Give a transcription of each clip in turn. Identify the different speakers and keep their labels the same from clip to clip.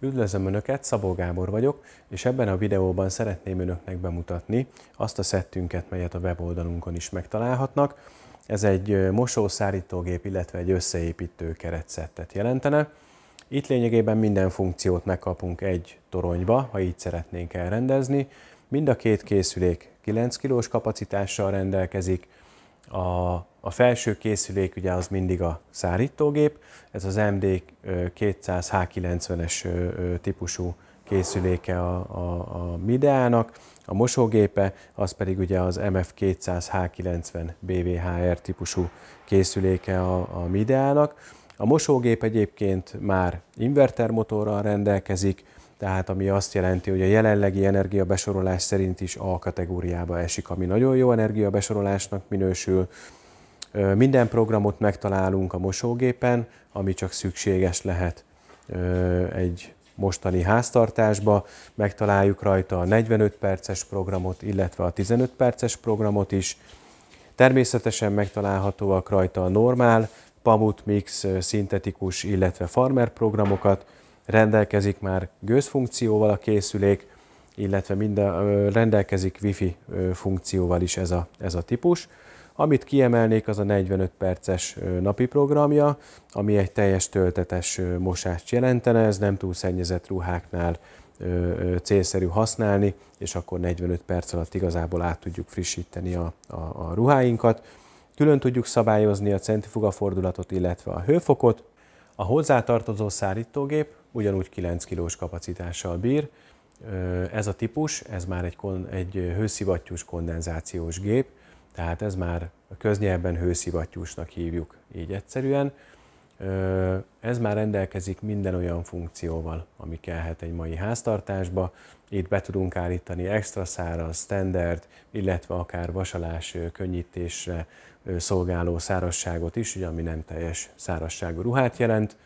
Speaker 1: Üdvözlöm Önöket, Szabó Gábor vagyok, és ebben a videóban szeretném Önöknek bemutatni azt a szettünket, melyet a weboldalunkon is megtalálhatnak. Ez egy mosószárítógép, illetve egy összeépítő keretszettet jelentene. Itt lényegében minden funkciót megkapunk egy toronyba, ha így szeretnénk elrendezni. Mind a két készülék 9 kilós kapacitással rendelkezik, a a felső készülék ugye az mindig a szárítógép, ez az MD 200 H90-es típusú készüléke a, a, a Mideának, a mosógépe, az pedig ugye az MF200 H90 BVHR típusú készüléke a, a Mideának. A mosógép egyébként már invertermotorral rendelkezik, tehát ami azt jelenti, hogy a jelenlegi energiabesorolás szerint is A kategóriába esik, ami nagyon jó energiabesorolásnak minősül, minden programot megtalálunk a mosógépen, ami csak szükséges lehet egy mostani háztartásba. Megtaláljuk rajta a 45 perces programot, illetve a 15 perces programot is. Természetesen megtalálhatóak rajta a normál, pamut, mix, szintetikus, illetve farmer programokat. Rendelkezik már gőzfunkcióval a készülék, illetve minden, rendelkezik wifi funkcióval is ez a, ez a típus. Amit kiemelnék, az a 45 perces napi programja, ami egy teljes töltetes mosást jelentene, ez nem túl szennyezett ruháknál célszerű használni, és akkor 45 perc alatt igazából át tudjuk frissíteni a, a, a ruháinkat. Külön tudjuk szabályozni a centrifugafordulatot, illetve a hőfokot. A hozzátartozó szárítógép ugyanúgy 9 kilós kapacitással bír. Ez a típus, ez már egy, egy hőszivattyús kondenzációs gép, tehát ez már a köznyelben hőszivattyúsnak hívjuk így egyszerűen. Ez már rendelkezik minden olyan funkcióval, ami kellhet egy mai háztartásba. Itt be tudunk állítani extra száraz, standard, illetve akár vasalás könnyítésre szolgáló szárazságot is, ugye, ami nem teljes szárazságú ruhát jelent.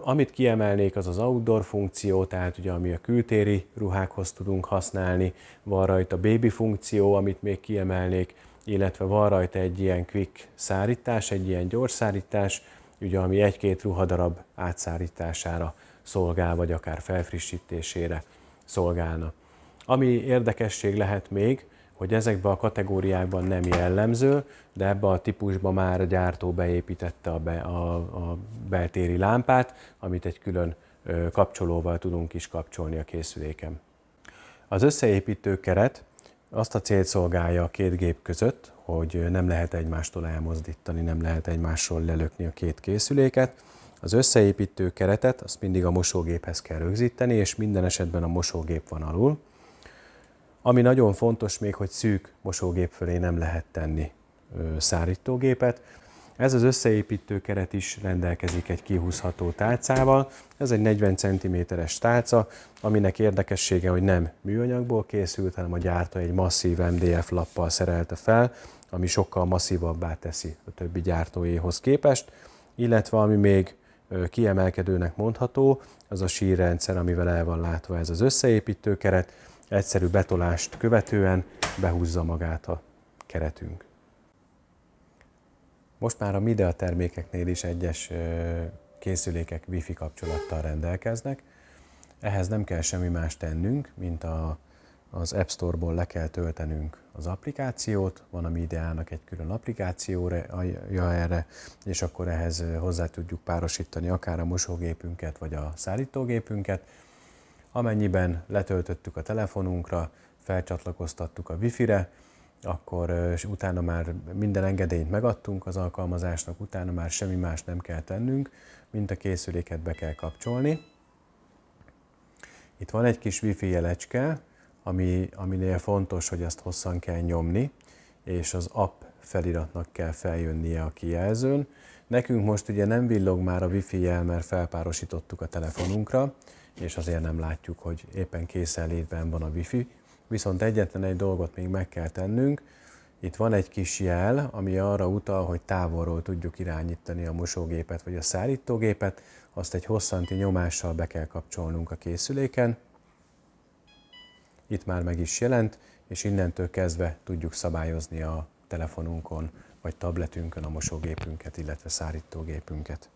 Speaker 1: Amit kiemelnék, az az outdoor funkció, tehát ugye ami a kültéri ruhákhoz tudunk használni, van rajta baby funkció, amit még kiemelnék, illetve van rajta egy ilyen quick szárítás, egy ilyen gyors szárítás, ugye ami egy-két ruhadarab átszárítására szolgál, vagy akár felfrissítésére szolgálna. Ami érdekesség lehet még, hogy ezekbe a kategóriákban nem jellemző, de ebbe a típusba már a gyártó beépítette a, be, a, a beltéri lámpát, amit egy külön kapcsolóval tudunk is kapcsolni a készüléken. Az összeépítő keret azt a célt szolgálja a két gép között, hogy nem lehet egymástól elmozdítani, nem lehet egymásról lelökni a két készüléket. Az összeépítő keretet azt mindig a mosógéphez kell rögzíteni, és minden esetben a mosógép van alul. Ami nagyon fontos még, hogy szűk mosógép fölé nem lehet tenni szárítógépet. Ez az összeépítő keret is rendelkezik egy kihúzható tálcával. Ez egy 40 cm-es tálca, aminek érdekessége, hogy nem műanyagból készült, hanem a gyártó egy masszív MDF lappal szerelte fel, ami sokkal masszívabbá teszi a többi gyártóéhoz képest, illetve ami még kiemelkedőnek mondható, az a sírrendszer, amivel el van látva ez az összeépítő keret, egyszerű betolást követően behúzza magát a keretünk. Most már a Midea termékeknél is egyes készülékek wifi kapcsolattal rendelkeznek. Ehhez nem kell semmi más tennünk, mint a, az App Store-ból le kell töltenünk az applikációt, van a MIDI-nak egy külön applikációja erre, és akkor ehhez hozzá tudjuk párosítani akár a mosógépünket, vagy a szállítógépünket, Amennyiben letöltöttük a telefonunkra, felcsatlakoztattuk a Wi-Fi-re, akkor és utána már minden engedélyt megadtunk az alkalmazásnak, utána már semmi más nem kell tennünk, mint a készüléket be kell kapcsolni. Itt van egy kis Wi-Fi jelecske, ami, aminél fontos, hogy ezt hosszan kell nyomni, és az app feliratnak kell feljönnie a kijelzőn. Nekünk most ugye nem villog már a wifi jel, mert felpárosítottuk a telefonunkra, és azért nem látjuk, hogy éppen készenlétben van a wifi. Viszont egyetlen egy dolgot még meg kell tennünk, itt van egy kis jel, ami arra utal, hogy távolról tudjuk irányítani a mosógépet vagy a szárítógépet. azt egy hosszanti nyomással be kell kapcsolnunk a készüléken. Itt már meg is jelent, és innentől kezdve tudjuk szabályozni a telefonunkon vagy tabletünkön a mosógépünket, illetve szárítógépünket.